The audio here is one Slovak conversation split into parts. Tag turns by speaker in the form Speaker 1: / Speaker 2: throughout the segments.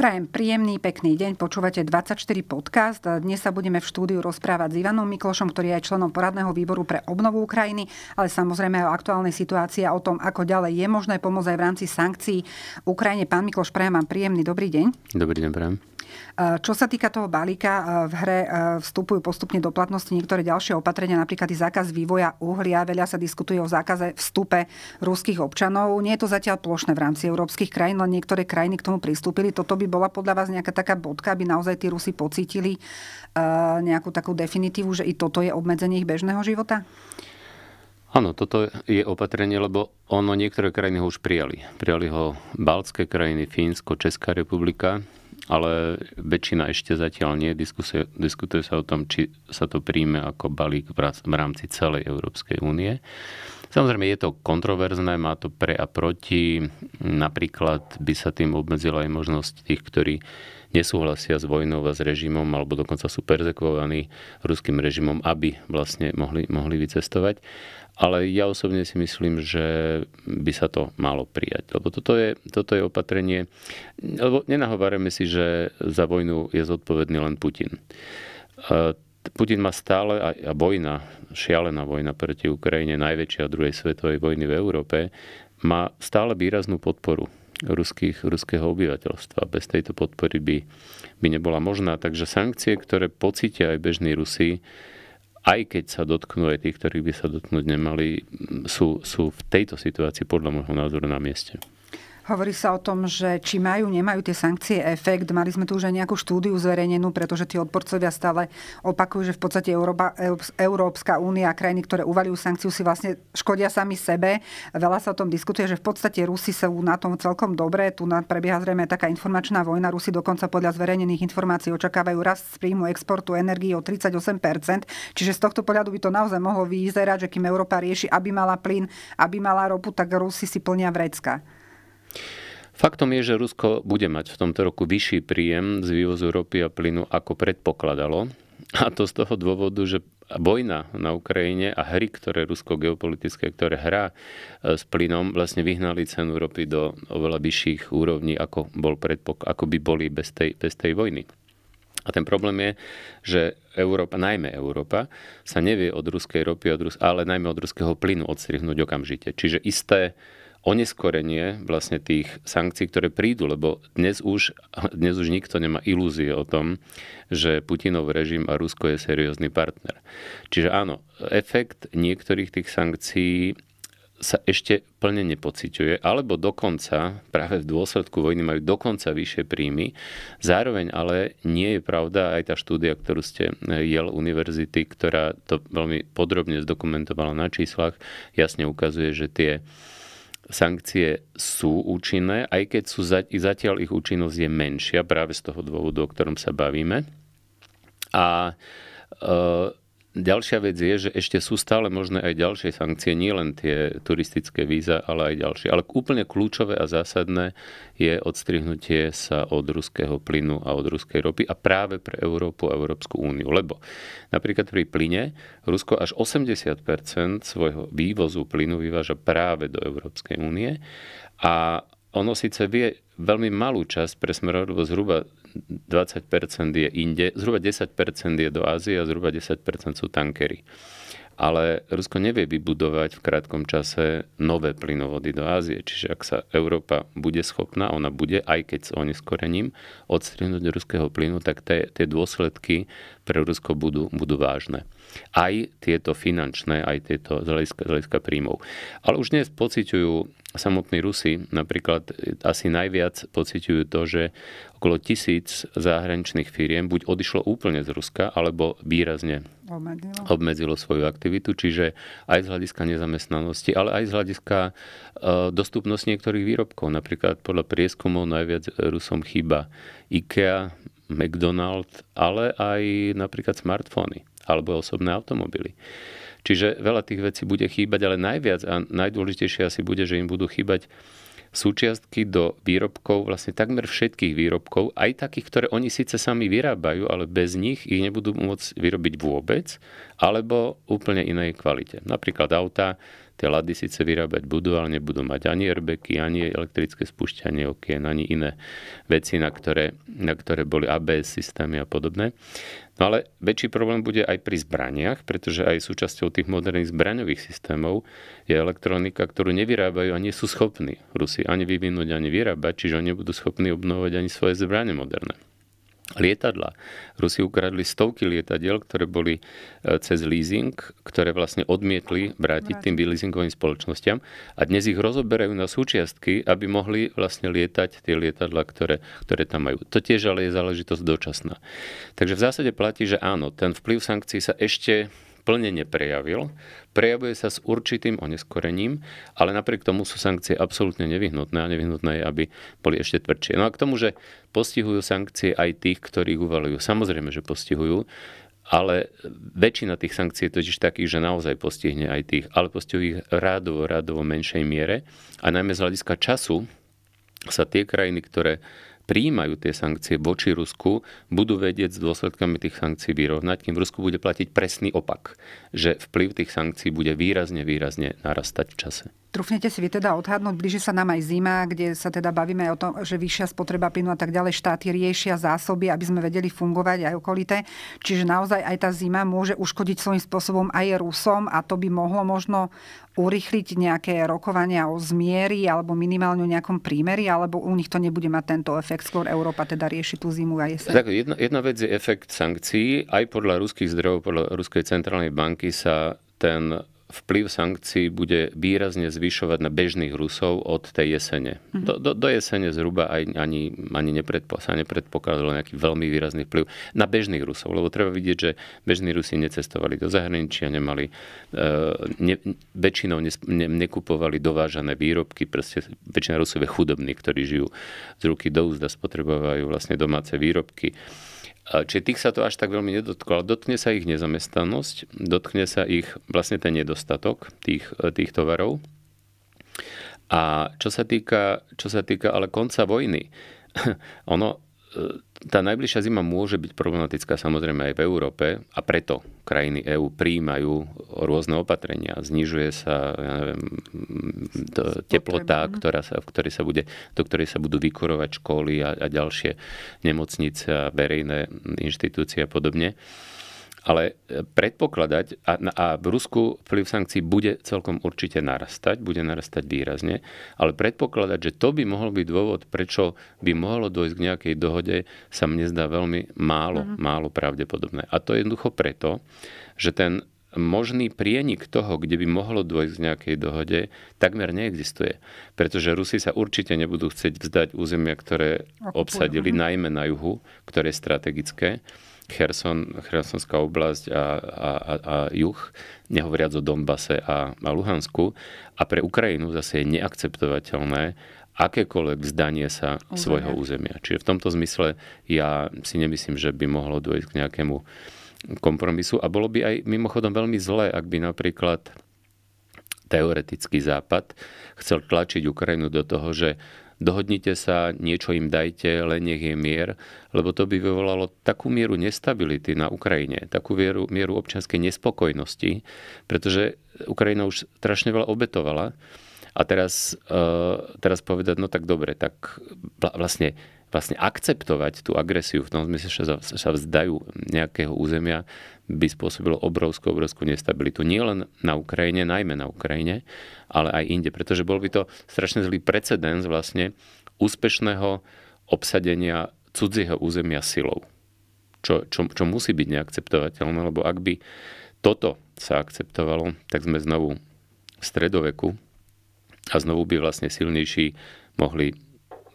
Speaker 1: Prajem príjemný, pekný deň. Počúvate 24 podcast. Dnes sa budeme v štúdiu rozprávať s Ivanom Miklošom, ktorý je aj členom poradného výboru pre obnovu Ukrajiny, ale samozrejme aj o aktuálnej situácii a o tom, ako ďalej je možné pomôcť aj v rámci sankcií Ukrajine. Pán Mikloš, prajem vám príjemný dobrý deň. Dobrý deň, prajem. Čo sa týka toho balíka, v hre vstupujú postupne do platnosti niektoré ďalšie opatrenia, napríklad i zákaz vývoja uhlia. Veľa sa diskutuje o zákaze vstupe ruských občanov. Nie je to zatiaľ plošné v rámci európskych krajín, len niektoré krajiny k tomu pristúpili. Toto by bola podľa vás nejaká taká bodka, aby naozaj tí Rusi pocítili nejakú takú definitívu, že i toto je obmedzenie ich bežného života?
Speaker 2: Áno, toto je opatrenie, lebo ono niektoré krajiny ho už prijali. Prijali ho Baltské krajiny, Fínsko, Česká republika ale väčšina ešte zatiaľ nie. Diskusie, diskutuje sa o tom, či sa to príjme ako balík v rámci celej Európskej únie. Samozrejme, je to kontroverzné, má to pre a proti. Napríklad by sa tým obmedzila aj možnosť tých, ktorí nesúhlasia s vojnou a s režimom, alebo dokonca sú perzekovaní ruským režimom, aby vlastne mohli, mohli vycestovať. Ale ja osobne si myslím, že by sa to malo prijať. Lebo toto je, toto je opatrenie, lebo nenahovárame si, že za vojnu je zodpovedný len Putin. E, Putin má stále, a vojna, šialená vojna proti Ukrajine, najväčšia druhej svetovej vojny v Európe, má stále výraznú podporu ruských, ruského obyvateľstva. Bez tejto podpory by, by nebola možná. Takže sankcie, ktoré pocítia aj bežní Rusi, aj keď sa dotknú aj tých, ktorých by sa dotknúť nemali, sú, sú v tejto situácii podľa môjho názoru na mieste.
Speaker 1: Hovorí sa o tom, že či majú, nemajú tie sankcie efekt. Mali sme tu už aj nejakú štúdiu zverejnenú, pretože tí odporcovia stále opakujú, že v podstate Európa, Európska únia a krajiny, ktoré uvalujú sankciu, si vlastne škodia sami sebe. Veľa sa o tom diskutuje, že v podstate Rusi sú na tom celkom dobre. Tu prebieha zrejme taká informačná vojna. Rusi dokonca podľa zverejnených informácií očakávajú rast z príjmu exportu energii o 38%. Čiže z tohto pohľadu by to naozaj mohlo vyzerať, že kým Európa rieši, aby mala plyn, aby mala ropu, tak Rusi si plnia vrecka.
Speaker 2: Faktom je, že Rusko bude mať v tomto roku vyšší príjem z vývozu ropy a plynu, ako predpokladalo. A to z toho dôvodu, že vojna na Ukrajine a hry, ktoré Rusko geopolitické, ktoré hrá e, s plynom, vlastne vyhnali cenu ropy do oveľa vyšších úrovní, ako, bol predpok- ako by boli bez tej, bez tej vojny. A ten problém je, že Európa, najmä Európa, sa nevie od ruskej ropy, od Rus- ale najmä od ruského plynu odstrihnúť okamžite. Čiže isté oneskorenie vlastne tých sankcií, ktoré prídu, lebo dnes už, dnes už nikto nemá ilúzie o tom, že Putinov režim a Rusko je seriózny partner. Čiže áno, efekt niektorých tých sankcií sa ešte plne nepociťuje, alebo dokonca, práve v dôsledku vojny majú dokonca vyššie príjmy. Zároveň ale nie je pravda aj tá štúdia, ktorú ste jel eh, univerzity, ktorá to veľmi podrobne zdokumentovala na číslach, jasne ukazuje, že tie sankcie sú účinné, aj keď sú zatiaľ ich účinnosť je menšia práve z toho dôvodu, o ktorom sa bavíme. A e, Ďalšia vec je, že ešte sú stále možné aj ďalšie sankcie, nielen tie turistické víza, ale aj ďalšie. Ale úplne kľúčové a zásadné je odstrihnutie sa od ruského plynu a od ruskej ropy a práve pre Európu a Európsku úniu. Lebo napríklad pri plyne Rusko až 80% svojho vývozu plynu vyváža práve do Európskej únie a ono síce vie veľmi malú časť presmerovať, lebo zhruba 20% je inde, zhruba 10% je do Ázie a zhruba 10% sú tankery ale Rusko nevie vybudovať v krátkom čase nové plynovody do Ázie. Čiže ak sa Európa bude schopná, ona bude, aj keď s oneskorením, odstrihnúť ruského plynu, tak tie, tie dôsledky pre Rusko budú, budú vážne. Aj tieto finančné, aj tieto z hľadiska, príjmov. Ale už dnes pociťujú samotní Rusi, napríklad asi najviac pociťujú to, že okolo tisíc zahraničných firiem buď odišlo úplne z Ruska, alebo výrazne obmedzilo. obmedzilo svoju aktivitu, čiže aj z hľadiska nezamestnanosti, ale aj z hľadiska e, dostupnosti niektorých výrobkov. Napríklad podľa prieskumov najviac Rusom chýba IKEA, McDonald's, ale aj napríklad smartfóny alebo osobné automobily. Čiže veľa tých vecí bude chýbať, ale najviac a najdôležitejšie asi bude, že im budú chýbať súčiastky do výrobkov, vlastne takmer všetkých výrobkov, aj takých, ktoré oni síce sami vyrábajú, ale bez nich ich nebudú môcť vyrobiť vôbec, alebo úplne inej kvalite. Napríklad auta Tie lady síce vyrábať budú, ale nebudú mať ani airbagy, ani elektrické spúšťanie okien, ani iné veci, na ktoré, na ktoré boli ABS systémy a podobné. No ale väčší problém bude aj pri zbraniach, pretože aj súčasťou tých moderných zbraňových systémov je elektronika, ktorú nevyrábajú a nie sú schopní Rusi ani vyvinúť, ani vyrábať, čiže oni nebudú schopní obnovať ani svoje zbranie moderné lietadla. Rusi ukradli stovky lietadiel, ktoré boli e, cez leasing, ktoré vlastne odmietli vrátiť tým leasingovým spoločnosťam a dnes ich rozoberajú na súčiastky, aby mohli vlastne lietať tie lietadla, ktoré, ktoré tam majú. To tiež ale je záležitosť dočasná. Takže v zásade platí, že áno, ten vplyv sankcií sa ešte plne neprejavil. Prejavuje sa s určitým oneskorením, ale napriek tomu sú sankcie absolútne nevyhnutné a nevyhnutné je, aby boli ešte tvrdšie. No a k tomu, že postihujú sankcie aj tých, ktorých uvalujú. Samozrejme, že postihujú, ale väčšina tých sankcií je totiž takých, že naozaj postihne aj tých, ale postihujú ich rádovo, rádovo menšej miere a najmä z hľadiska času sa tie krajiny, ktoré príjmajú tie sankcie voči Rusku, budú vedieť s dôsledkami tých sankcií vyrovnať, kým v Rusku bude platiť presný opak, že vplyv tých sankcií bude výrazne, výrazne narastať v čase.
Speaker 1: Trúfnete si vy teda odhadnúť, blíži sa nám aj zima, kde sa teda bavíme o tom, že vyššia spotreba plynu a tak ďalej, štáty riešia zásoby, aby sme vedeli fungovať aj okolité. Čiže naozaj aj tá zima môže uškodiť svojím spôsobom aj Rusom a to by mohlo možno urychliť nejaké rokovania o zmieri alebo minimálne o nejakom prímeri, alebo u nich to nebude mať tento efekt, skôr Európa teda rieši tú zimu a jeseň. Tak,
Speaker 2: jedna, jedna vec je efekt sankcií. Aj podľa ruských zdrojov, podľa Ruskej centrálnej banky sa ten vplyv sankcií bude výrazne zvyšovať na bežných Rusov od tej jesene. Mm-hmm. Do, do, do jesene zhruba aj, ani, ani nepredpo, sa nepredpokladalo nejaký veľmi výrazný vplyv na bežných Rusov, lebo treba vidieť, že bežní Rusi necestovali do zahraničia, nemali, e, ne, väčšinou ne, ne, nekupovali dovážané výrobky, proste väčšina Rusov je chudobných, ktorí žijú z ruky do úzda, spotrebovajú vlastne domáce výrobky. Čiže tých sa to až tak veľmi nedotklo, ale dotkne sa ich nezamestnanosť, dotkne sa ich vlastne ten nedostatok tých, e, tých tovarov. A čo sa týka, čo sa týka ale konca vojny, ono E, tá najbližšia zima môže byť problematická samozrejme aj v Európe a preto krajiny EÚ príjmajú rôzne opatrenia. Znižuje sa ja neviem, teplota, ktorá sa, v ktorej sa bude, do ktorej sa budú vykurovať školy a, a ďalšie nemocnice a verejné inštitúcie a podobne. Ale e, predpokladať, a, a v Rusku vplyv sankcií bude celkom určite narastať, bude narastať výrazne, ale predpokladať, že to by mohol byť dôvod, prečo by mohlo dojsť k nejakej dohode, sa mne zdá veľmi málo, uh-huh. málo pravdepodobné. A to je jednoducho preto, že ten možný prienik toho, kde by mohlo dôjsť k nejakej dohode, takmer neexistuje. Pretože Rusi sa určite nebudú chcieť vzdať územia, ktoré obsadili, mhm. najmä na juhu, ktoré je strategické. Kherson, Khersonská oblasť a, a, a, a juh, nehovoriac o Donbase a, a Luhansku. A pre Ukrajinu zase je neakceptovateľné, akékoľvek vzdanie sa územia. svojho územia. Čiže v tomto zmysle ja si nemyslím, že by mohlo dôjsť k nejakému kompromisu. A bolo by aj mimochodom veľmi zlé, ak by napríklad teoretický západ chcel tlačiť Ukrajinu do toho, že dohodnite sa, niečo im dajte, len nech je mier, lebo to by vyvolalo takú mieru nestability na Ukrajine, takú mieru, mieru občianskej nespokojnosti, pretože Ukrajina už strašne veľa obetovala a teraz, eh, teraz povedať, no tak dobre, tak vlastne vlastne akceptovať tú agresiu v tom zmysle, že sa vzdajú nejakého územia, by spôsobilo obrovskú, obrovskú nestabilitu. Nie len na Ukrajine, najmä na Ukrajine, ale aj inde. Pretože bol by to strašne zlý precedens vlastne úspešného obsadenia cudzieho územia silou. Čo, čo, čo musí byť neakceptovateľné, lebo ak by toto sa akceptovalo, tak sme znovu v stredoveku a znovu by vlastne silnejší mohli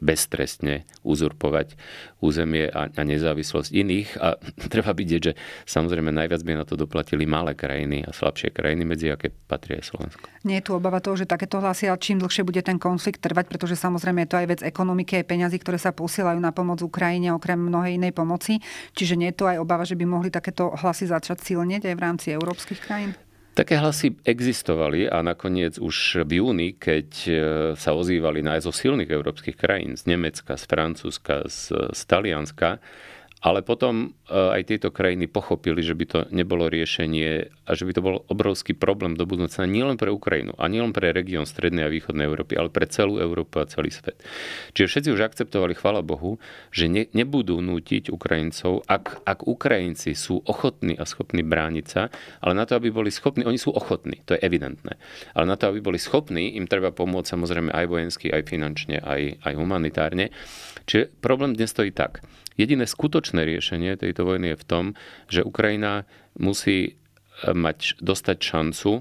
Speaker 2: beztrestne uzurpovať územie a, a nezávislosť iných. A treba vidieť, že samozrejme najviac by na to doplatili malé krajiny a slabšie krajiny, medzi aké patrí aj Slovensko.
Speaker 1: Nie je tu obava toho, že takéto hlasia, čím dlhšie bude ten konflikt trvať, pretože samozrejme je to aj vec ekonomiky, aj peňazí, ktoré sa posielajú na pomoc Ukrajine, okrem mnohej inej pomoci. Čiže nie je to aj obava, že by mohli takéto hlasy začať silneť aj v rámci európskych krajín?
Speaker 2: Také hlasy existovali a nakoniec už v júni, keď e, sa ozývali najzo zo silných európskych krajín, z Nemecka, z Francúzska, z, z Talianska, ale potom eh, aj tieto krajiny pochopili, že by to nebolo riešenie a že by to bol obrovský problém do budúcna nielen pre Ukrajinu a nielen pre región Strednej a Východnej Európy, ale pre celú Európu a celý svet. Čiže všetci už akceptovali, chvála Bohu, že ne, nebudú nútiť Ukrajincov, ak, ak Ukrajinci sú ochotní a schopní brániť sa, ale na to, aby boli schopní, oni sú ochotní, to je evidentné, ale na to, aby boli schopní, im treba pomôcť samozrejme aj vojensky, aj finančne, aj, aj humanitárne. Čiže problém dnes stojí tak Jediné skutočné riešenie tejto vojny je v tom, že Ukrajina musí e, mať, dostať šancu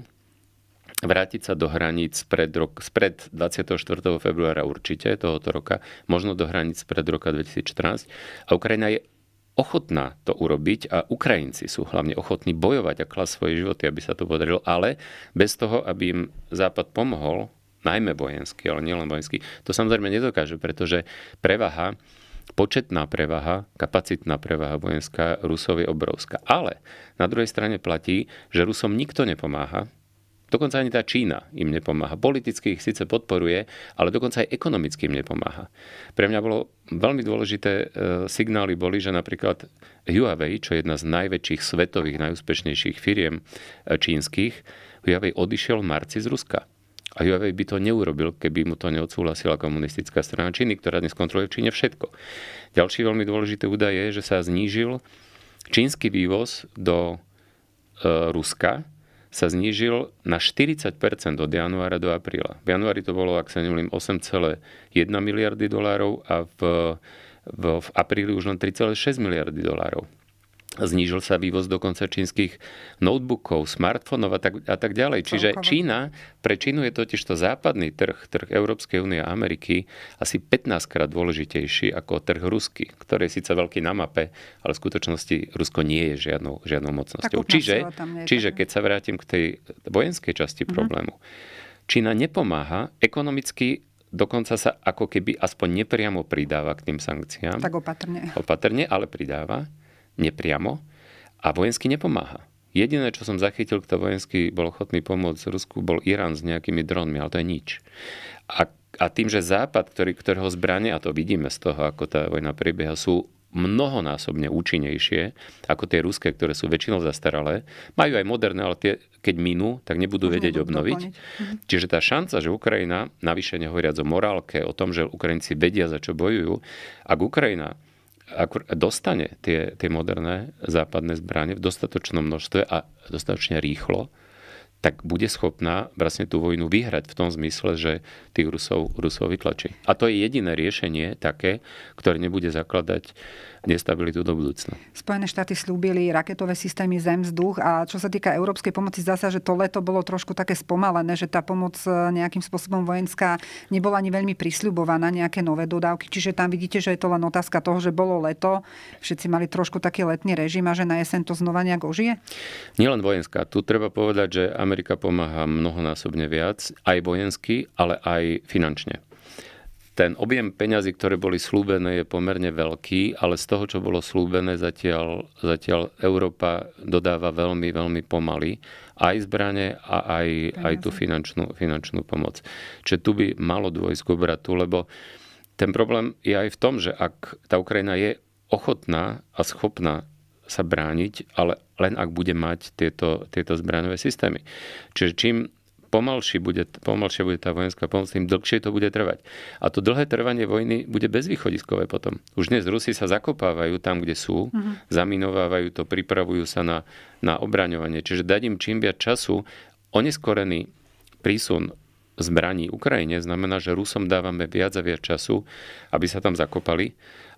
Speaker 2: vrátiť sa do hraníc pred rok, spred 24. februára určite tohoto roka, možno do hraníc pred roka 2014. A Ukrajina je ochotná to urobiť a Ukrajinci sú hlavne ochotní bojovať a klas svoje životy, aby sa to podarilo, ale bez toho, aby im Západ pomohol, najmä vojenský, ale nielen vojenský, to samozrejme nedokáže, pretože prevaha početná prevaha, kapacitná prevaha vojenská Rusov je obrovská. Ale na druhej strane platí, že Rusom nikto nepomáha, Dokonca ani tá Čína im nepomáha. Politicky ich síce podporuje, ale dokonca aj ekonomicky im nepomáha. Pre mňa bolo veľmi dôležité, e, signály boli, že napríklad Huawei, čo je jedna z najväčších svetových, najúspešnejších firiem e, čínskych, Huawei odišiel v marci z Ruska. A Huawei by to neurobil, keby mu to neodsúhlasila komunistická strana Číny, ktorá dnes kontroluje v Číne všetko. Ďalší veľmi dôležitý údaj je, že sa znížil čínsky vývoz do e, Ruska, sa znížil na 40 od januára do apríla. V januári to bolo, ak sa nemýlim, 8,1 miliardy dolárov a v, v, v apríli už len 3,6 miliardy dolárov. Znížil sa vývoz dokonca čínskych notebookov, smartfónov a tak, a tak ďalej. Čiže Čína, pre Čínu je totiž to západný trh, trh Európskej únie a Ameriky, asi 15 krát dôležitejší ako trh rusky, ktorý je síce veľký na mape, ale v skutočnosti Rusko nie je žiadnou, žiadnou mocnosťou. Čiže, čiže keď sa vrátim k tej vojenskej časti mhm. problému, mm-hmm. Čína nepomáha ekonomicky dokonca sa ako keby aspoň nepriamo pridáva k tým sankciám. Tak opatrne. Opatrne, ale pridáva nepriamo a vojensky nepomáha. Jediné, čo som zachytil, kto vojensky bol ochotný pomôcť Rusku, bol Irán s nejakými dronmi, ale to je nič. A, a tým, že Západ, ktorý, ktorého zbranie, a to vidíme z toho, ako tá vojna prebieha, sú mnohonásobne účinnejšie ako tie ruské, ktoré sú väčšinou zastaralé. Majú aj moderné, ale tie, keď minú, tak nebudú mhm, vedieť obnoviť. Doplniť. Mhm. Čiže tá šanca, že Ukrajina, navyše nehovoriac o morálke, o tom, že Ukrajinci vedia, za čo bojujú, ak Ukrajina akur, dostane tie, tie moderné západné zbranie v dostatočnom množstve a dostatočne rýchlo, tak bude schopná vlastne tú vojnu vyhrať v tom zmysle, že tých Rusov, Rusov vytlačí. A to je jediné riešenie také, ktoré nebude zakladať nestabilitu do budúcna.
Speaker 1: Spojené štáty slúbili raketové systémy zem, vzduch a čo sa týka európskej pomoci, zdá sa, že to leto bolo trošku také spomalené, že tá pomoc e, nejakým spôsobom vojenská nebola ani veľmi prisľubovaná, nejaké nové dodávky. Čiže tam vidíte, že je to len otázka toho, že bolo leto, všetci mali trošku taký letný režim a že na jeseň to znova nejak ožije?
Speaker 2: Nielen vojenská. Tu treba povedať, že Amer- Amerika pomáha mnohonásobne viac, aj vojensky, ale aj finančne. Ten objem peňazí, ktoré boli slúbené, je pomerne veľký, ale z toho, čo bolo slúbené, zatiaľ, zatiaľ Európa dodáva veľmi, veľmi pomaly aj zbranie a aj, aj tú finančnú, finančnú pomoc. Čiže tu by malo dôjsť k obratu, lebo ten problém je aj v tom, že ak tá Ukrajina je ochotná a schopná sa brániť, ale len ak bude mať tieto, tieto zbranové systémy. Čiže čím pomalší bude, pomalšie bude tá vojenská pomoc, tým dlhšie to bude trvať. A to dlhé trvanie vojny bude bezvýchodiskové potom. Už dnes Rusi sa zakopávajú tam, kde sú, uh-huh. zaminovávajú to, pripravujú sa na, na obraňovanie. Čiže dať im čím viac času, oneskorený prísun zbraní Ukrajine znamená, že Rusom dávame viac a viac času, aby sa tam zakopali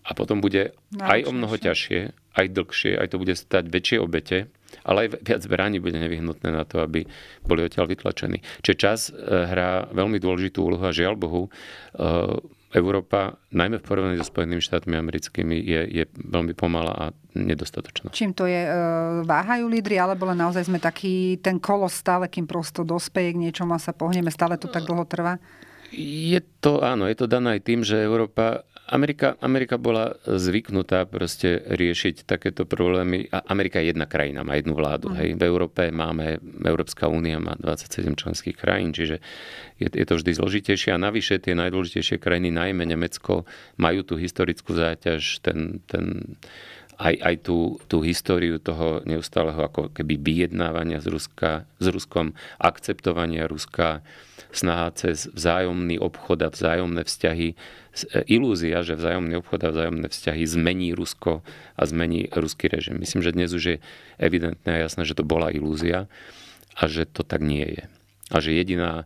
Speaker 2: a potom bude Náročnejšie. aj o mnoho ťažšie, aj dlhšie, aj to bude stať väčšie obete, ale aj viac zbraní bude nevyhnutné na to, aby boli odtiaľ vytlačení. Čiže čas eh, hrá veľmi dôležitú úlohu a žiaľ Bohu, eh, Európa, najmä v porovnaní so Spojenými štátmi americkými, je, je veľmi pomalá a nedostatočná. Čím to
Speaker 1: je? Eh, váhajú lídry, alebo len naozaj sme taký ten kolos stále, kým prosto dospeje k niečomu a sa pohneme, stále to tak no. dlho trvá?
Speaker 2: Je to, áno, je to dané aj tým, že Európa Amerika, Amerika bola zvyknutá proste riešiť takéto problémy. A Amerika je jedna krajina, má jednu vládu. Mhm. Hej. V Európe máme, Európska únia má 27 členských krajín, čiže je, je to vždy zložitejšie. A navyše tie najdôležitejšie krajiny, najmä Nemecko, majú tú historickú záťaž, ten, ten aj, aj tú, tú históriu toho neustáleho ako keby vyjednávania z Ruska, s Ruskom, akceptovania Ruska, snaha cez vzájomný obchod a vzájomné vzťahy, e, ilúzia, že vzájomný obchod a vzájomné vzťahy zmení Rusko a zmení ruský režim. Myslím, že dnes už je evidentné a jasné, že to bola ilúzia a že to tak nie je. A že jediná e,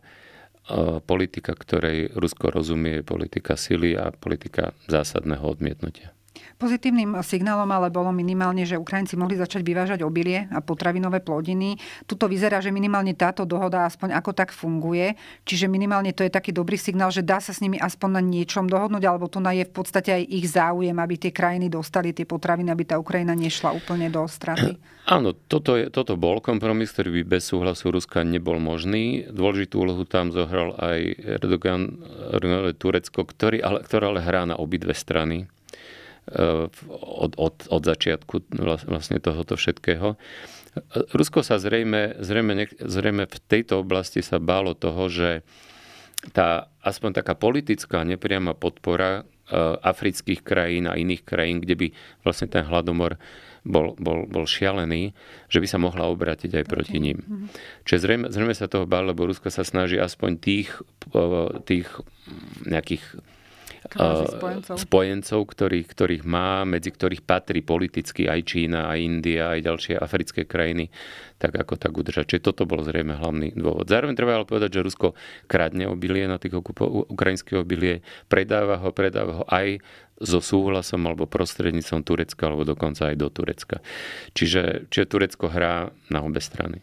Speaker 2: politika, ktorej Rusko rozumie, je politika sily a politika zásadného odmietnutia.
Speaker 1: Pozitívnym signálom ale bolo minimálne, že Ukrajinci mohli začať vyvážať obilie a potravinové plodiny. Tuto vyzerá, že minimálne táto dohoda aspoň ako tak funguje. Čiže minimálne to je taký dobrý signál, že dá sa s nimi aspoň na niečom dohodnúť, alebo tu je v podstate aj ich záujem, aby tie krajiny dostali tie potraviny, aby tá Ukrajina nešla úplne do straty.
Speaker 2: Áno, toto, je, toto bol kompromis, ktorý by bez súhlasu Ruska nebol možný. Dôležitú úlohu tam zohral aj Erdogan, Turecko, ktorý ale, ktoré ale hrá na obidve strany od, od, od začiatku vlastne tohoto všetkého. Rusko sa zrejme, zrejme, zrejme v tejto oblasti sa bálo toho, že tá aspoň taká politická nepriama podpora e, afrických krajín a iných krajín, kde by vlastne ten hladomor bol, bol, bol šialený, že by sa mohla obrátiť aj proti ním. Mhm. Čiže zrejme, zrejme sa toho bál, lebo Rusko sa snaží aspoň tých, e, tých nejakých Eh, spojencov. spojencov, ktorých, ktorých má, medzi ktorých patrí politicky aj Čína, aj India, aj ďalšie africké krajiny, tak ako tak udržať. Čiže toto bol zrejme hlavný dôvod. Zároveň treba ale povedať, že Rusko kradne obilie na tých okupo- ukrajinských obilie, predáva ho, predáva ho aj so súhlasom alebo prostredníctvom Turecka, alebo dokonca aj do Turecka. Čiže, čiže Turecko hrá na obe strany.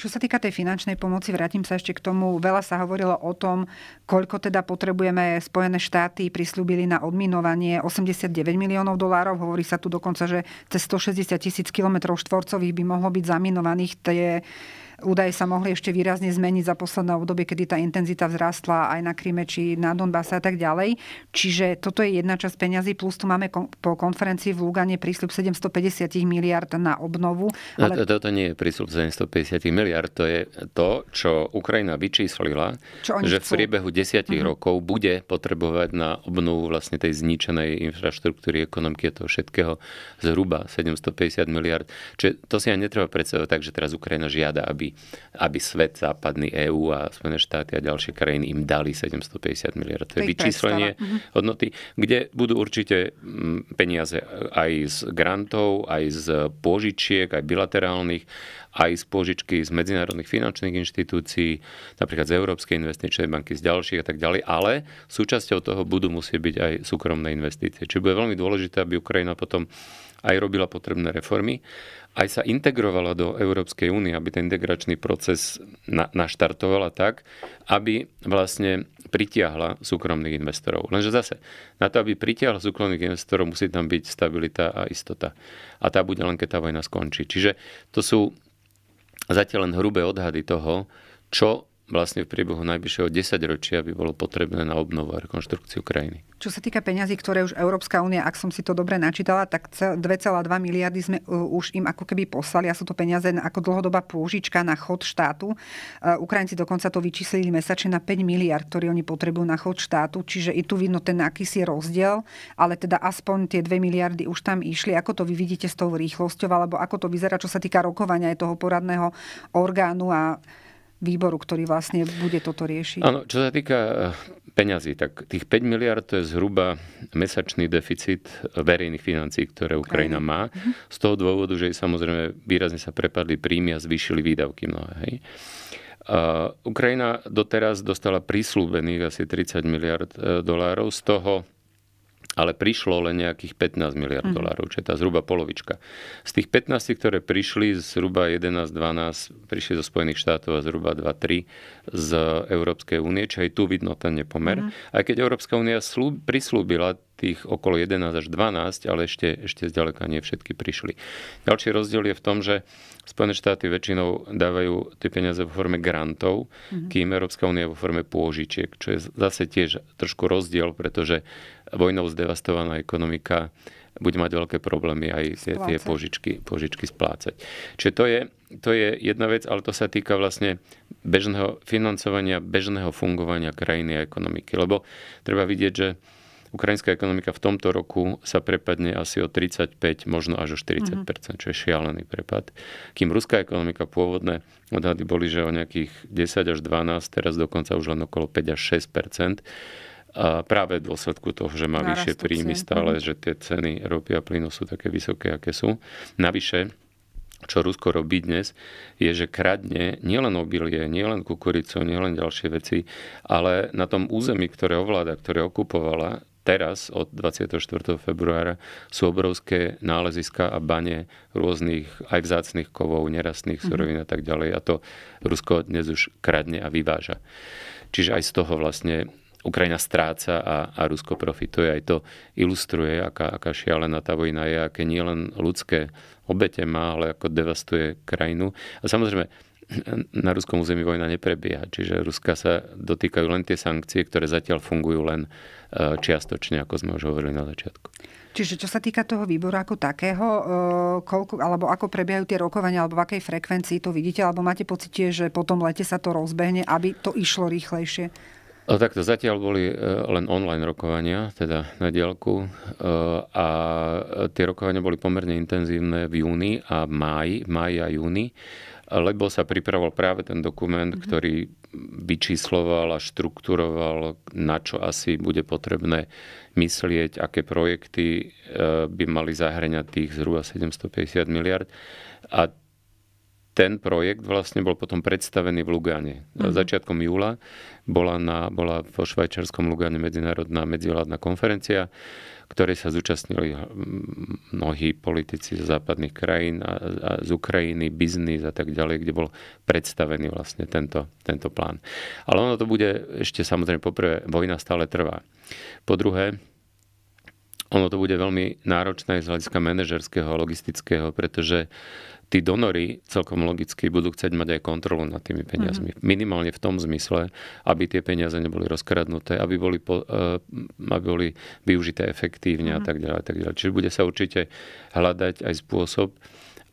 Speaker 1: Čo sa týka tej finančnej pomoci, vrátim sa ešte k tomu. Veľa sa hovorilo o tom, koľko teda potrebujeme. Spojené štáty prislúbili na odminovanie 89 miliónov dolárov. Hovorí sa tu dokonca, že cez 160 tisíc kilometrov štvorcových by mohlo byť zaminovaných. Tie Údaje sa mohli ešte výrazne zmeniť za posledné obdobie, kedy tá intenzita vzrastla aj na Kryme či na Donbase a tak ďalej. Čiže toto je jedna časť peňazí, plus tu máme po konferencii v Lugane prísľub 750 miliard na obnovu. No, ale...
Speaker 2: No, toto nie je prísľub 750 miliard, to je to, čo Ukrajina vyčíslila, čo že chcú. v priebehu desiatich mm-hmm. rokov bude potrebovať na obnovu vlastne tej zničenej infraštruktúry, ekonomiky a toho všetkého zhruba 750 miliard. Čiže to si aj netreba predstavovať tak, že teraz Ukrajina žiada, aby aby, svet západný EÚ a Spojené štáty a ďalšie krajiny im dali 750 miliard. To je vyčíslenie mhm. hodnoty, kde budú určite mm, peniaze aj z grantov, aj z pôžičiek, aj bilaterálnych, aj z pôžičky z medzinárodných finančných inštitúcií, napríklad z Európskej investičnej banky, z ďalších a tak ďalej, ale súčasťou toho budú musieť byť aj súkromné investície. Čiže bude veľmi dôležité, aby Ukrajina potom aj robila potrebné reformy, aj sa integrovala do Európskej únie, aby ten integračný proces na, naštartovala tak, aby vlastne pritiahla súkromných investorov. Lenže zase, na to, aby pritiahla súkromných investorov, musí tam byť stabilita a istota. A tá bude len, keď tá vojna skončí. Čiže to sú zatiaľ len hrubé odhady toho, čo vlastne v priebehu najbližšieho 10 ročia by bolo potrebné na obnovu a rekonštrukciu krajiny.
Speaker 1: Čo sa týka peňazí, ktoré už Európska únia, ak som si to dobre načítala, tak 2,2 miliardy sme e, už im ako keby poslali a sú to peniaze ako dlhodobá pôžička na chod štátu. E, Ukrajinci dokonca to vyčíslili mesačne na 5 miliard, ktorý oni potrebujú na chod štátu, čiže i tu vidno ten akýsi rozdiel, ale teda aspoň tie 2 miliardy už tam išli. Ako to vy vidíte s tou rýchlosťou, alebo ako to vyzerá, čo sa týka rokovania aj toho poradného orgánu a výboru, ktorý vlastne bude toto riešiť. Áno,
Speaker 2: čo sa týka eh, peňazí, tak tých 5 miliard to je zhruba mesačný deficit verejných financií, ktoré Ukrajina má. Mhm. Z toho dôvodu, že samozrejme výrazne sa prepadli príjmy a zvýšili výdavky mnohé. Hej. Ukrajina doteraz dostala prísľubených asi 30 miliard eh, dolárov, z toho ale prišlo len nejakých 15 miliard mm. dolárov, čo je tá zhruba polovička. Z tých 15, ktoré prišli, zhruba 11-12 prišli zo Spojených štátov a zhruba 2-3 z Európskej únie, čo aj tu vidno ten nepomer. Mm. Aj keď Európska únia slúb, prislúbila tých okolo 11 až 12, ale ešte, ešte zďaleka nie všetky prišli. Ďalší rozdiel je v tom, že Spojené štáty väčšinou dávajú tie peniaze vo forme grantov, mm-hmm. kým Európska únia vo forme pôžičiek, čo je zase tiež trošku rozdiel, pretože vojnou zdevastovaná ekonomika bude mať veľké problémy aj tie, tie požičky, požičky splácať. Čiže to je, to je jedna vec, ale to sa týka vlastne bežného financovania, bežného fungovania krajiny a ekonomiky. Lebo treba vidieť, že Ukrajinská ekonomika v tomto roku sa prepadne asi o 35, možno až o 40 mm čo je šialený prepad. Kým ruská ekonomika pôvodné odhady boli, že o nejakých 10 až 12, teraz dokonca už len okolo 5 až 6 a práve v dôsledku toho, že má Narastu vyššie príjmy stále, mhm. že tie ceny ropy a plynu sú také vysoké, aké sú. Navyše, čo Rusko robí dnes, je, že kradne nielen obilie, nielen kukuricu, nielen ďalšie veci, ale na tom území, ktoré ovláda, ktoré okupovala, teraz od 24. februára sú obrovské náleziska a bane rôznych aj vzácných kovov, nerastných mhm. surovín a tak ďalej. A to Rusko dnes už kradne a vyváža. Čiže aj z toho vlastne Ukrajina stráca a, a Rusko profituje. Aj to ilustruje, aká, aká šialená tá vojna je, aké nielen ľudské obete má, ale ako devastuje krajinu. A samozrejme, na ruskom území vojna neprebieha, čiže Ruska sa dotýkajú len tie sankcie, ktoré zatiaľ fungujú len e, čiastočne, ako sme už hovorili na začiatku.
Speaker 1: Čiže čo sa týka toho výboru ako takého, e, koľko, alebo ako prebiehajú tie rokovania, alebo v akej frekvencii to vidíte, alebo máte pocit, že potom lete sa to rozbehne, aby to išlo rýchlejšie?
Speaker 2: A takto, zatiaľ boli e, len online rokovania, teda na diálku e, a tie rokovania boli pomerne intenzívne v júni a máji, máji a júni, lebo sa pripravoval práve ten dokument, mm-hmm. ktorý vyčísloval a štrukturoval, na čo asi bude potrebné myslieť, aké projekty e, by mali zahrňať tých zhruba 750 miliard. A ten projekt vlastne bol potom predstavený v Lugane. Uh-huh. Začiatkom júla bola, na, bola vo švajčiarskom Lugane medzinárodná medzivládna konferencia, ktorej sa zúčastnili hm, mnohí politici z západných krajín a, a z Ukrajiny, biznis a tak ďalej, kde bol predstavený vlastne tento, tento plán. Ale ono to bude ešte samozrejme poprvé, vojna stále trvá. Po druhé, ono to bude veľmi náročné z hľadiska manažerského a logistického, pretože uh, tí donory celkom logicky budú chcieť mať aj kontrolu nad tými peniazmi. Mm-hmm. Minimálne v tom zmysle, aby tie peniaze neboli rozkradnuté, aby boli, po, e, aby boli využité efektívne mm-hmm. a mhm. tak ďalej. A tak ďalej. Čiže bude sa určite hľadať aj spôsob,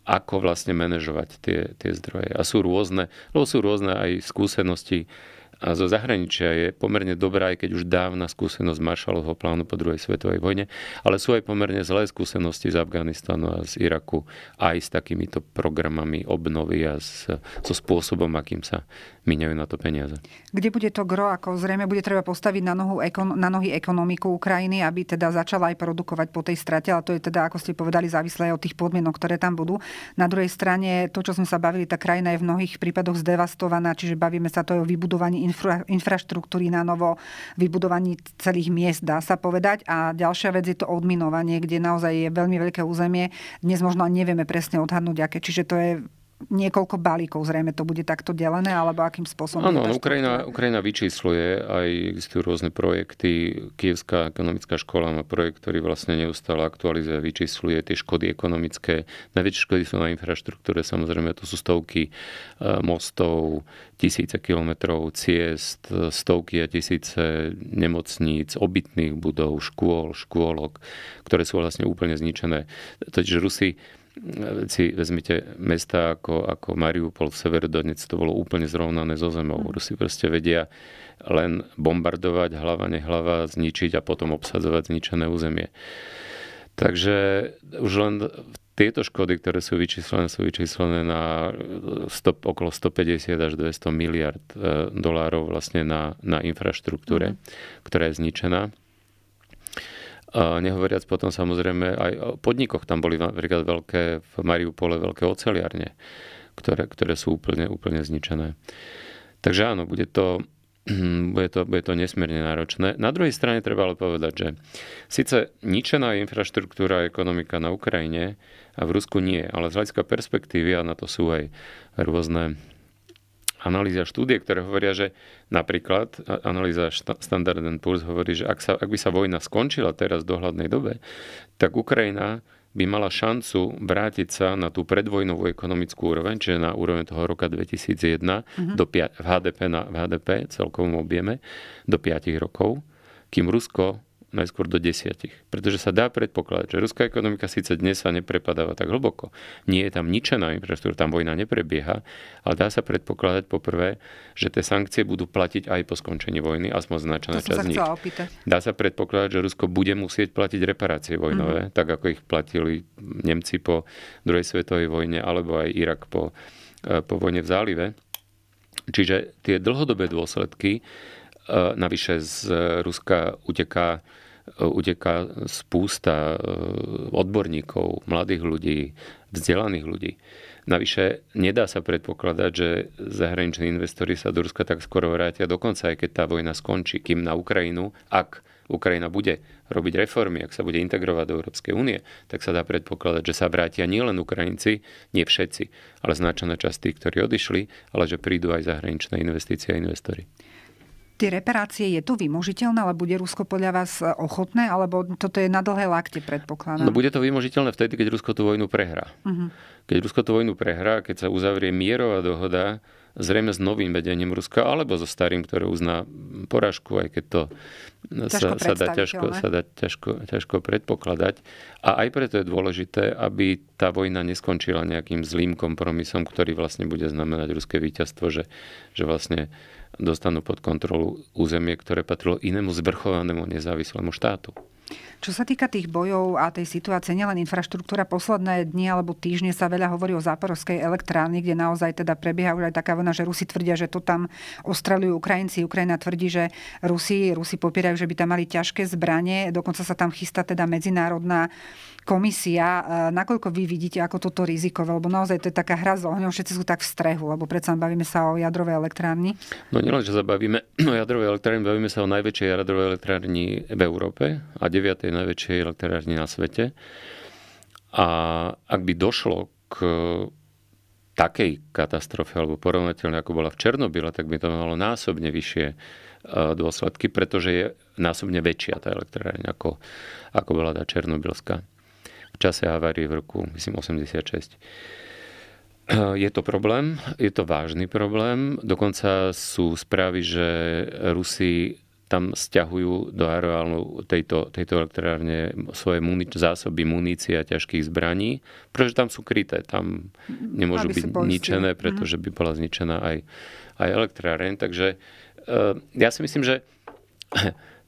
Speaker 2: ako vlastne manažovať tie, tie zdroje. A sú rôzne, lebo sú rôzne aj skúsenosti a zo zahraničia je pomerne dobrá, aj keď už dávna skúsenosť Marshallovho plánu po druhej svetovej vojne, ale sú aj pomerne zlé skúsenosti z Afganistanu a z Iraku aj s takýmito programami obnovy a s, so spôsobom, akým sa míňajú na to peniaze.
Speaker 1: Kde bude to gro? Ako zrejme bude treba postaviť na, nohu, na nohy ekonomiku Ukrajiny, aby teda začala aj produkovať po tej strate, ale to je teda, ako ste povedali, závislé od tých podmienok, ktoré tam budú. Na druhej strane, to, čo sme sa bavili, tá krajina je v mnohých prípadoch zdevastovaná, čiže bavíme sa to o vybudovaní infra, infraštruktúry na novo, vybudovaní celých miest, dá sa povedať. A ďalšia vec je to odminovanie, kde naozaj je veľmi veľké územie. Dnes možno nevieme presne odhadnúť, aké. Čiže to je niekoľko balíkov, zrejme to bude takto delené, alebo akým spôsobom? Áno, Ukrajina,
Speaker 2: Ukrajina vyčísluje, aj existujú rôzne projekty. Kievská ekonomická škola má projekt, ktorý vlastne neustále aktualizuje, vyčísluje tie škody ekonomické. Najväčšie škody sú na infraštruktúre, samozrejme, to sú stovky e, mostov, tisíce kilometrov ciest, stovky a tisíce nemocníc, obytných budov, škôl, škôlok, ktoré sú vlastne úplne zničené. Totiž Rusi E, si vezmite mesta ako, ako Mariupol v Severodonec, to bolo úplne zrovnané so zemou. Hm. Rusi proste vedia len bombardovať hlava, nehlava, zničiť a potom obsadzovať zničené územie. Takže už len tieto škody, ktoré sú vyčíslené, sú vyčíslené na 100, e, okolo 150 až 200 miliard e, dolárov vlastne na, na infraštruktúre, mm. ktorá je zničená. A nehovoriac potom samozrejme aj o podnikoch. Tam boli napríklad veľké, v Mariupole veľké oceliarne, ktoré, ktoré sú úplne, úplne zničené. Takže áno, bude to, bude to, bude to nesmierne náročné. Na druhej strane treba ale povedať, že síce ničená je infraštruktúra a ekonomika na Ukrajine a v Rusku nie, ale z hľadiska perspektívy, a na to sú aj rôzne analýza štúdie, ktoré hovoria, že napríklad analýza Standard Poor's hovorí, že ak, sa, ak by sa vojna skončila teraz v dohľadnej dobe, tak Ukrajina by mala šancu vrátiť sa na tú predvojnovú ekonomickú úroveň, čiže na úroveň toho roka 2001 uh-huh. Mhm. do 5, v HDP na v HDP celkovom objeme do 5 rokov, kým Rusko najskôr do desiatich. Pretože sa dá predpokladať, že ruská ekonomika síce dnes sa neprepadáva tak hlboko, nie je tam ničená infraštruktúra, tam vojna neprebieha, ale dá sa predpokladať poprvé, že tie sankcie budú platiť aj po skončení vojny, aspoň značená časť z nich. Dá sa predpokladať, že Rusko bude musieť platiť reparácie vojnové, mm-hmm. tak ako ich platili Nemci po druhej svetovej vojne, alebo aj Irak po, e, po vojne v zálive. Čiže tie dlhodobé dôsledky Eh, navyše z eh, Ruska uteká, eh, uteká spústa odborníkov, mladých ľudí, vzdelaných ľudí. Navyše nedá sa predpokladať, že zahraniční investori sa do Ruska tak skoro vrátia, dokonca aj keď tá vojna skončí, kým na Ukrajinu, ak Ukrajina bude robiť reformy, ak sa bude integrovať do Európskej únie, tak sa dá predpokladať, že sa vrátia nielen Ukrajinci, nie všetci, ale značná časť tých, ktorí odišli, ale že prídu aj zahraničné investície a investori
Speaker 1: tie reparácie, je to vymožiteľné, ale bude Rusko podľa vás e, ochotné, alebo toto je na dlhé lakte predpokladané?
Speaker 2: No bude to vymožiteľné vtedy, keď Rusko tú vojnu prehrá. Uh-huh. Keď Rusko tú vojnu prehrá, keď sa uzavrie mierová dohoda, zrejme s novým vedením Ruska, alebo so starým, ktoré uzná poražku, aj keď to e, ťažko sa, sa, dá, ťažko, sa dá ťažko, ťažko predpokladať. A aj preto je dôležité, aby tá vojna neskončila nejakým zlým kompromisom, ktorý vlastne bude znamenať ruské víťazstvo, že, že vlastne dostanú pod kontrolu územie, ktoré patrilo inému zvrchovanému nezávislému štátu.
Speaker 1: Čo sa týka tých bojov a tej situácie, nielen infraštruktúra, posledné dni alebo týždne sa veľa hovorí o záporovskej elektrárni, kde naozaj teda prebieha už aj taká vlna, že Rusi tvrdia, že to tam ostreľujú Ukrajinci. Ukrajina tvrdí, že Rusi, Rusi popierajú, že by tam mali ťažké zbranie. Dokonca sa tam chystá teda medzinárodná komisia, e, nakoľko vy vidíte ako toto riziko, lebo naozaj to je taká hra s ohňom, všetci sú tak v strehu, lebo predsa bavíme sa o jadrovej elektrárni.
Speaker 2: No nielen, že sa bavíme o jadrovej elektrárni, bavíme sa o najväčšej jadrovej elektrárni v Európe a 9 tej najväčšej elektrárni na svete. A ak by došlo k takej katastrofe alebo porovnateľne ako bola v Černobyle, tak by to malo násobne vyššie e, dôsledky, pretože je násobne väčšia tá elektráreň, ako, ako bola tá Černobylská v čase havárie v roku, myslím, 86. E, je to problém, je to vážny problém. Dokonca sú správy, že Rusi tam stiahujú do areálu tejto, tejto elektrárne svoje muni- zásoby munície a ťažkých zbraní, pretože tam sú kryté, tam nemôžu byť ničené, mhm. pretože by bola zničená aj, aj elektráreň. Takže eh, ja si myslím, že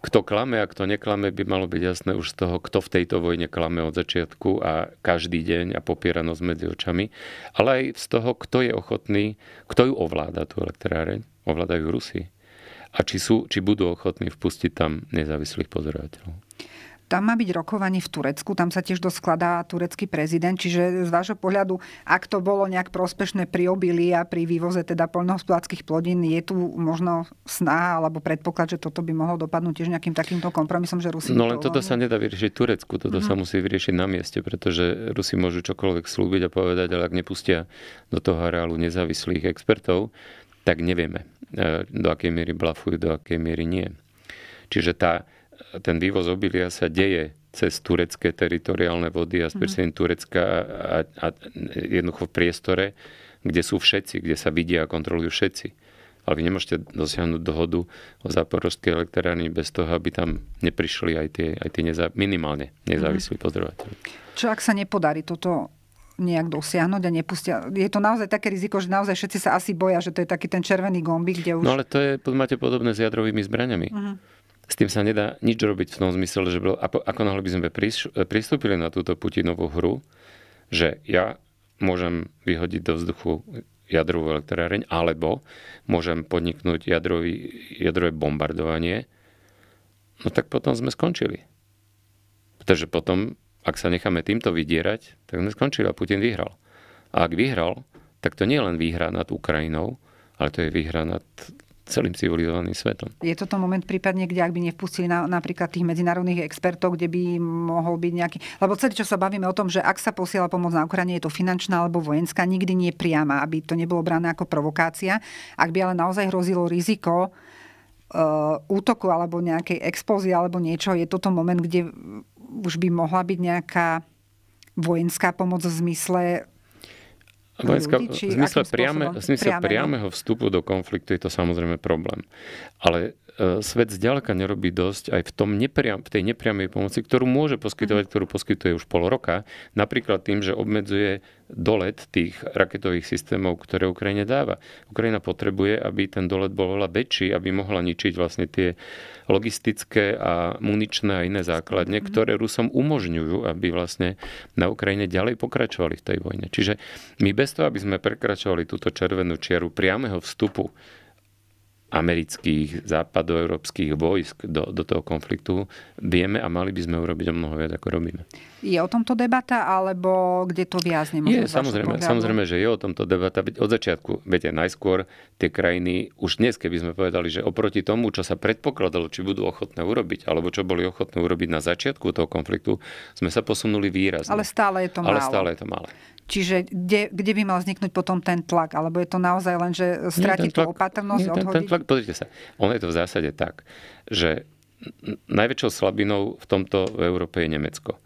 Speaker 2: kto klame a kto neklame, by malo byť jasné už z toho, kto v tejto vojne klame od začiatku a každý deň a popieranosť medzi očami, ale aj z toho, kto je ochotný, kto ju ovláda, tú elektráreň. Ovládajú Rusy a či, sú, či budú ochotní vpustiť tam nezávislých pozorovateľov.
Speaker 1: Tam má byť rokovanie v Turecku, tam sa tiež doskladá turecký prezident, čiže z vášho pohľadu, ak to bolo nejak prospešné pri obili a pri vývoze teda poľnohospodárských plodín, je tu možno snaha alebo predpoklad, že toto by mohlo dopadnúť tiež nejakým takýmto kompromisom, že Rusi... No len toto sa
Speaker 2: nedá vyriešiť Turecku, toto uh-huh. sa mhm. musí vyriešiť na mieste, pretože Rusi môžu čokoľvek slúbiť a povedať, ale ak nepustia do toho areálu nezávislých expertov, tak nevieme E, do akej miery blafujú, do akej miery nie. Čiže tá, ten vývoz obilia sa deje cez turecké teritoriálne vody a spíš mm-hmm. Turecka a, a jednoducho v priestore, kde sú všetci, kde sa vidia a kontrolujú všetci. Ale vy nemôžete dosiahnuť dohodu o záporovskej elektrárni bez toho, aby tam neprišli aj tie, aj tie neza, minimálne nezávislí mm-hmm. pozorovatelia.
Speaker 1: Čo ak sa nepodarí toto nejak dosiahnuť a nepustia. Je to naozaj také riziko, že naozaj všetci sa asi boja, že to je taký ten červený gombík, kde už... No ale
Speaker 2: to je, máte podobné s jadrovými zbraniami. Uh-huh. Mhm. S tým sa nedá nič robiť v tom zmysle, že bylo, ako, ako náhle by sme pristúpili na túto Putinovú hru, že ja môžem vyhodiť do vzduchu jadrovú elektráreň, alebo môžem podniknúť jadrový, jadrové bombardovanie, no tak potom sme skončili. Pretože potom ak sa necháme týmto vydierať, tak sme skončili a Putin vyhral. A ak vyhral, tak to nie je len výhra nad Ukrajinou, ale to je výhra nad celým civilizovaným svetom.
Speaker 1: Je toto moment prípadne, kde ak by nevpustili na, napríklad tých medzinárodných expertov, kde by mohol byť nejaký... Lebo celý čo sa bavíme o tom, že ak sa posiela pomoc na Ukrajine, je to finančná alebo vojenská, nikdy nie priama, aby to nebolo brané ako provokácia. Ak by ale naozaj hrozilo riziko, eh, útoku alebo nejakej expozie alebo niečo, je toto moment, kde už by mohla byť nejaká vojenská pomoc v zmysle Vojenská, ľudí, v zmysle, priame, no. priameho
Speaker 2: vstupu do konfliktu je to samozrejme problém. Ale E, svet zďaleka nerobí dosť aj v, tom nepriam, v tej nepriamej pomoci, ktorú môže poskytovať, mhm. ktorú poskytuje už pol roka, napríklad tým, že obmedzuje dolet tých raketových systémov, ktoré Ukrajine dáva. Ukrajina potrebuje, aby ten dolet bol oveľa väčší, aby mohla ničiť vlastne tie logistické a muničné a iné základne, mhm. ktoré Rusom umožňujú, aby vlastne na Ukrajine ďalej pokračovali v tej vojne. Čiže my bez toho, aby sme prekračovali túto červenú čiaru priameho vstupu amerických, západoeurópskych vojsk do, do toho konfliktu, vieme a mali by sme urobiť o mnoho viac, ako robíme.
Speaker 1: Je o tomto debata, alebo kde to nemôže Je, samozrejme, samozrejme,
Speaker 2: že je o tomto debata. Od začiatku, viete, najskôr tie krajiny, už dnes, keby sme povedali, že oproti tomu, čo sa predpokladalo, či budú ochotné urobiť, alebo čo boli ochotné urobiť na začiatku toho konfliktu, sme sa posunuli výrazne. Ale
Speaker 1: stále je to málo. Ale stále je to málo. Čiže kde, kde by mal vzniknúť potom ten tlak? Alebo je to naozaj len, že strátiť tú opatrnosť, nie, ten, Ten
Speaker 2: tlak, pozrite sa, On je to v zásade tak, že najväčšou slabinou v tomto v Európe je Nemecko.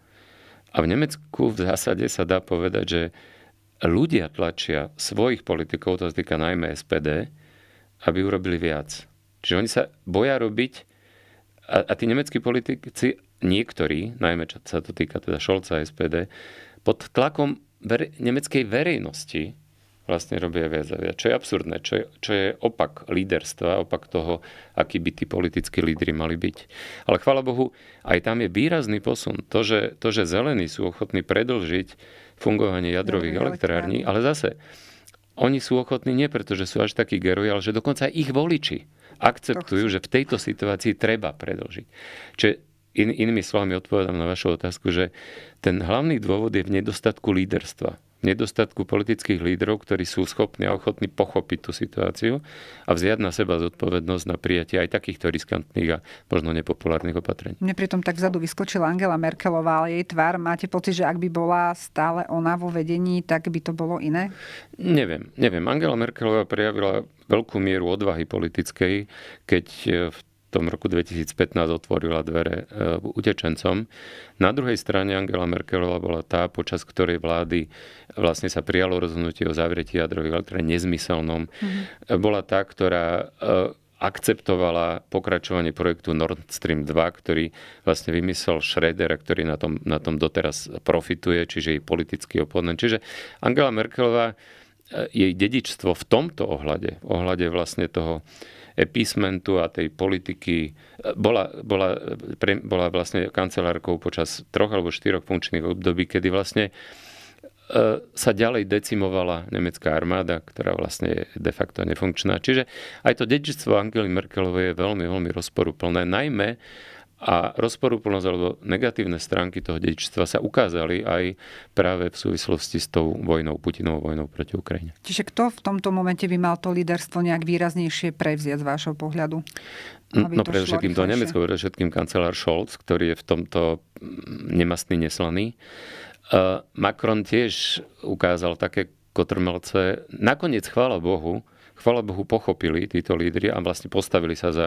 Speaker 2: A v Nemecku v zásade sa dá povedať, že ľudia tlačia svojich politikov, to týka najmä SPD, aby urobili viac. Čiže oni sa boja robiť a, a tí nemeckí politici, niektorí, najmä čo sa to týka teda Šolca a SPD, pod tlakom verej, nemeckej verejnosti vlastne robia viac a viac. Čo je absurdné, čo je, čo je opak líderstva, opak toho, aký by tí politickí lídry mali byť. Ale chvála Bohu, aj tam je výrazný posun. To, že, to, že zelení sú ochotní predlžiť fungovanie jadrových elektrární, ale zase, oni sú ochotní nie preto, že sú až takí geroji, ale že dokonca aj ich voliči akceptujú, že v tejto situácii treba predlžiť. Čiže in, inými slovami odpovedám na vašu otázku, že ten hlavný dôvod je v nedostatku líderstva nedostatku politických lídrov, ktorí sú schopní a ochotní pochopiť tú situáciu a vziať na seba zodpovednosť na prijatie aj takýchto riskantných a možno nepopulárnych opatrení.
Speaker 1: Mne pritom tak vzadu vyskočila Angela Merkelová, ale jej tvár. Máte pocit, že ak by bola stále ona vo vedení, tak by to bolo iné?
Speaker 2: Neviem, neviem. Angela Merkelová prejavila veľkú mieru odvahy politickej, keď eh, v tom roku 2015 otvorila dvere e, utečencom. Na druhej strane Angela Merkelová bola tá, počas ktorej vlády vlastne sa prijalo rozhodnutie o zavretí jadrových elektrán nezmyselnom. Mm-hmm. Bola tá, ktorá e, akceptovala pokračovanie projektu Nord Stream 2, ktorý vlastne vymyslel Schröder, ktorý na tom, na tom doteraz profituje, čiže jej politický oponent. Čiže Angela Merkelová, e, jej dedičstvo v tomto ohľade, ohľade vlastne toho epísmentu a tej politiky. E, bola, bola, pre, bola vlastne kancelárkou počas troch alebo štyroch funkčných období, kedy vlastne e, sa ďalej decimovala nemecká armáda, ktorá vlastne je de facto nefunkčná. Čiže aj to dedičstvo Angely Merkelovej je veľmi, veľmi rozporuplné. Najmä a rozporúplnosť alebo negatívne stránky toho dedičstva sa ukázali aj práve v súvislosti s tou vojnou, Putinovou vojnou proti Ukrajine.
Speaker 1: Čiže kto v tomto momente by mal to líderstvo nejak výraznejšie prevziať z vášho pohľadu?
Speaker 2: No to všetkým to Nemecko, všetkým kancelár Scholz, ktorý je v tomto mm, nemastný, neslaný. Macron tiež ukázal také kotrmelce. Nakoniec, chvála Bohu, chvala Bohu, pochopili títo lídry a vlastne postavili sa za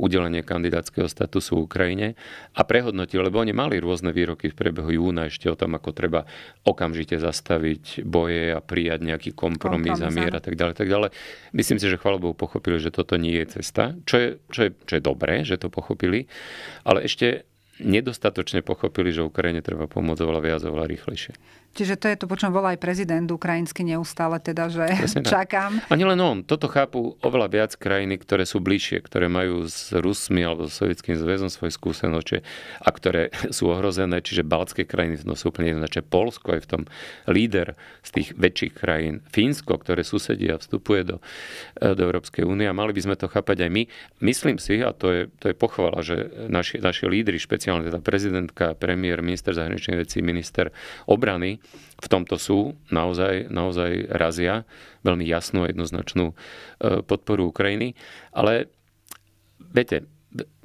Speaker 2: udelenie kandidátskeho statusu Ukrajine a prehodnotili, lebo oni mali rôzne výroky v priebehu júna ešte o tom, ako treba okamžite zastaviť boje a prijať nejaký kompromis, kompromis a mier a tak ďalej, tak ďalej. Myslím si, že chvala Bohu pochopili, že toto nie je cesta, čo je, čo je, čo je dobré, že to pochopili, ale ešte nedostatočne pochopili, že Ukrajine treba pomôcť oveľa viac, oveľa rýchlejšie.
Speaker 1: Čiže to je to, po čom volá aj prezident ukrajinský neustále, teda, že Presne čakám.
Speaker 2: A nielen on, toto chápu oveľa viac krajiny, ktoré sú bližšie, ktoré majú s Rusmi alebo s Sovjetským zväzom svoje skúsenosti a ktoré sú ohrozené, čiže baltské krajiny no, sú úplne jednoznačne. Polsko je v tom líder z tých väčších krajín. Fínsko, ktoré susedia, a vstupuje do, do Európskej únie a mali by sme to chápať aj my. Myslím si, a to je, to je pochvala, že naši, naši lídry, špeciálne oficiálne teda prezidentka, premiér, minister zahraničných vecí, minister obrany v tomto sú, naozaj, naozaj razia veľmi jasnú a jednoznačnú e, podporu Ukrajiny. Ale viete,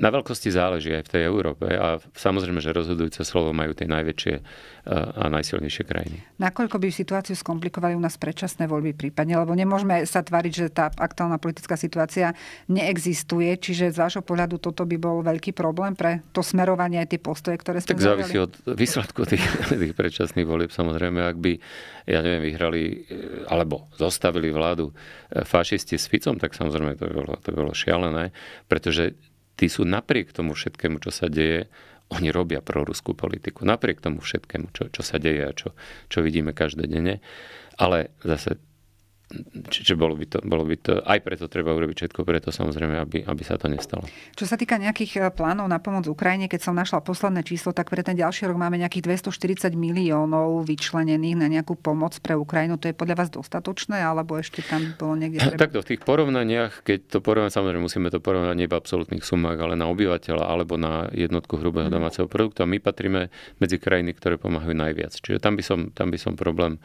Speaker 2: na veľkosti záleží aj v tej Európe a samozrejme, že rozhodujúce slovo majú tie najväčšie eh, a najsilnejšie krajiny.
Speaker 1: Nakoľko by situáciu skomplikovali u nás predčasné voľby prípadne, lebo nemôžeme sa tvariť, že tá aktuálna politická situácia neexistuje, čiže z vášho pohľadu toto by bol veľký problém pre to smerovanie aj tie postoje, ktoré sme Tak závisí od
Speaker 2: výsledku tých, tých predčasných volieb samozrejme, ak by, ja neviem, vyhrali eh, alebo zostavili vládu eh, fašisti s Ficom, tak samozrejme to by bolo, to by bolo šialené, pretože tí sú napriek tomu všetkému, čo sa deje, oni robia proruskú politiku. Napriek tomu všetkému, čo, čo sa deje a čo, čo vidíme každodenne. Ale zase Čiže bolo by, to, bolo by to, aj preto treba urobiť všetko, preto samozrejme, aby, aby sa to nestalo.
Speaker 1: Čo sa týka nejakých e, plánov na pomoc Ukrajine, keď som našla posledné číslo, tak pre ten ďalší rok máme nejakých 240 miliónov vyčlenených na nejakú pomoc pre Ukrajinu. To je podľa vás dostatočné, alebo ešte tam bolo niekde... Treba...
Speaker 2: Takto, v tých porovnaniach, keď to porovnáme, samozrejme musíme to porovnať nie v absolútnych sumách, ale na obyvateľa alebo na jednotku hrubého mm. domáceho produktu. A my patríme medzi krajiny, ktoré pomáhajú najviac. Čiže tam by som, tam by som problém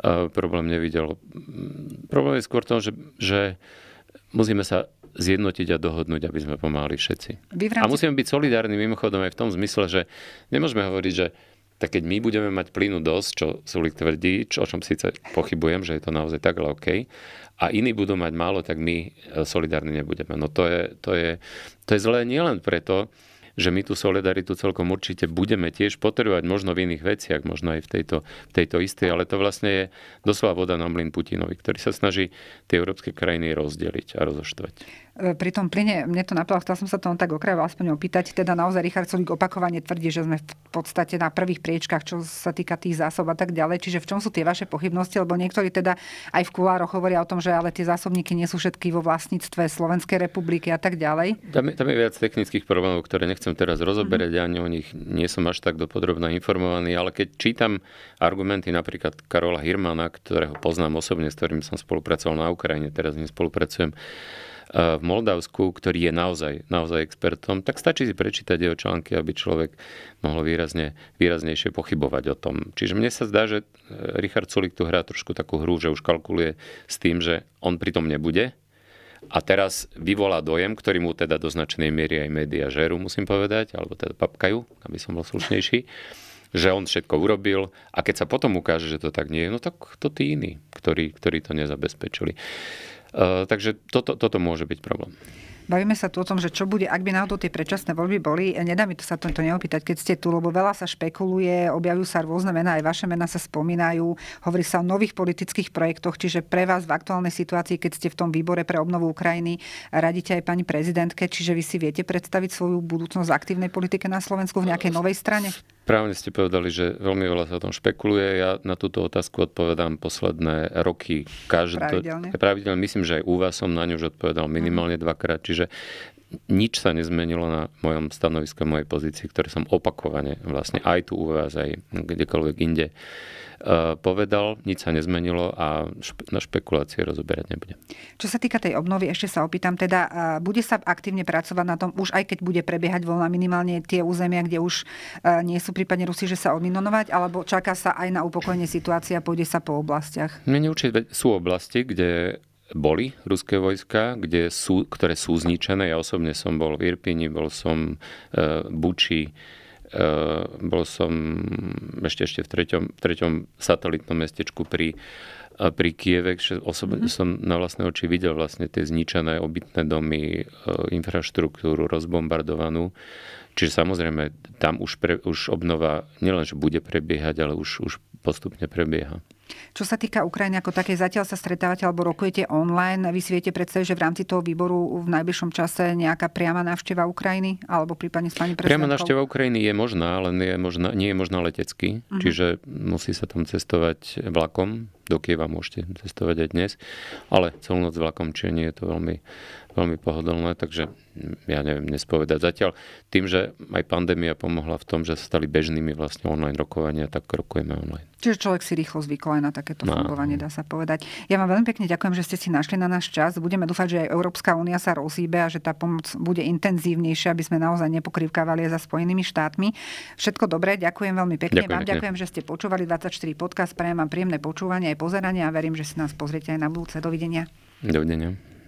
Speaker 2: E, problém nevidel. Problém je skôr to, že, že musíme sa zjednotiť a dohodnúť, aby sme pomáhali všetci. Rámci... A musíme byť solidárni mimochodom aj v tom zmysle, že nemôžeme hovoriť, že tak keď my budeme mať plynu dosť, čo Sulik tvrdí, čo, o čom síce pochybujem, že je to naozaj tak, ale OK, a iní budú mať málo, tak my e, solidárni nebudeme. No to je, to je, to je zlé nielen preto, že my tú solidaritu celkom určite budeme tiež potrebovať, možno v iných veciach, možno aj v tejto, tejto istej, ale to vlastne je doslova voda na mlyn Putinovi, ktorý sa snaží tie európske krajiny rozdeliť a rozoštvať.
Speaker 1: E, pri tom plyne, mne to napadlo, chcel som sa to on tak okrajovo aspoň opýtať, teda naozaj Richard Solík opakovane tvrdí, že sme v podstate na prvých priečkách, čo sa týka tých zásob a tak ďalej. Čiže v čom sú tie vaše pochybnosti? Lebo niektorí teda aj v kulároch hovoria o tom, že ale tie zásobníky nie sú všetky vo vlastníctve Slovenskej republiky a tak ďalej.
Speaker 2: Tam je, tam je viac technických problémov, ktoré nechcem teraz rozoberať, mm-hmm. ani o nich nie som až tak dopodrobne informovaný, ale keď čítam argumenty napríklad Karola Hirmana, ktorého poznám osobne, s ktorým som spolupracoval na Ukrajine, teraz s ním spolupracujem, Eh, v Moldavsku, ktorý je naozaj, naozaj expertom, tak stačí si prečítať jeho články, aby človek mohol výrazne, výraznejšie pochybovať o tom. Čiže mne sa zdá, že eh, Richard Sulik tu hrá trošku takú hru, že už kalkuluje s tým, že on pri tom nebude, a teraz vyvolá dojem, ktorý mu teda do značnej miery aj média žeru, musím povedať, alebo teda papkajú, aby som bol slušnejší, že on všetko urobil a keď sa potom ukáže, že to tak nie je, no tak to tí iní, ktorí, ktorí to nezabezpečili. Takže toto, toto môže byť problém.
Speaker 1: Bavíme sa tu o tom, že čo bude, ak by náhodou tie predčasné voľby boli. E, nedá mi to sa to, neopýtať, keď ste tu, lebo veľa sa špekuluje, objavujú sa rôzne mená, aj vaše mená sa spomínajú, hovorí sa o nových politických projektoch, čiže pre vás v aktuálnej situácii, keď ste v tom výbore pre obnovu Ukrajiny, radíte aj pani prezidentke, čiže vy si viete predstaviť svoju budúcnosť v aktívnej politike na Slovensku v nejakej novej strane?
Speaker 2: Správne ste povedali, že veľmi veľa sa o tom špekuluje. Ja na túto otázku odpovedám posledné roky. každý. pravidelne. pravidelne. Myslím, že aj u vás som na ňu už odpovedal minimálne mhm. dvakrát. Čiže nič sa nezmenilo na mojom stanovisku, mojej pozícii, ktoré som opakovane vlastne aj tu u vás, aj kdekoľvek inde eh, povedal, nič sa nezmenilo a na špekulácie rozoberať nebude.
Speaker 1: Čo sa týka tej obnovy, ešte sa opýtam, teda eh, bude sa aktívne pracovať na tom, už aj keď bude prebiehať voľna minimálne tie územia, kde už eh, nie sú prípadne Rusi, že sa odminonovať, alebo čaká sa aj na upokojenie situácia a pôjde sa po oblastiach?
Speaker 2: Mne neurčite sú oblasti, kde boli ruské vojska, kde sú, ktoré sú zničené. Ja osobne som bol v Irpini, bol som e, Buči, e, bol som ešte, ešte v treťom, treťom satelitnom mestečku pri, a e, pri Kieve. Osobne mm-hmm. som na vlastné oči videl vlastne tie zničené obytné domy, e, infraštruktúru rozbombardovanú. Čiže samozrejme tam už, pre, už obnova nielenže bude prebiehať, ale už, už postupne prebieha.
Speaker 1: Čo sa týka Ukrajiny ako také, zatiaľ sa stretávate alebo rokujete online. Vy si viete predstaviť, že v rámci toho výboru v najbližšom čase nejaká priama návšteva Ukrajiny alebo prípadne s pani prezidentkou? Priama návšteva
Speaker 2: Ukrajiny je možná, nie je možná, nie je možná letecky, uh-huh. čiže musí sa tam cestovať vlakom do Kieva môžete cestovať aj dnes, ale celú noc vlakom, čiže nie je to veľmi, veľmi pohodlné, takže ja neviem nespovedať zatiaľ. Tým, že aj pandémia pomohla v tom, že sa stali bežnými vlastne online rokovania, tak rokujeme online.
Speaker 1: Čiže človek si rýchlo zvykol aj na takéto no. fungovanie, dá sa povedať. Ja vám veľmi pekne ďakujem, že ste si našli na náš čas. Budeme dúfať, že aj Európska únia sa rozíbe a že tá pomoc bude intenzívnejšia, aby sme naozaj nepokrývkávali za Spojenými štátmi. Všetko dobré, ďakujem veľmi pekne ďakujem, vám, pekne. ďakujem, že ste počúvali 24 podcast, prajem vám príjemné počúvanie aj pozeranie a verím, že si nás pozriete aj na budúce. Dovidenia.
Speaker 2: Dovidenia.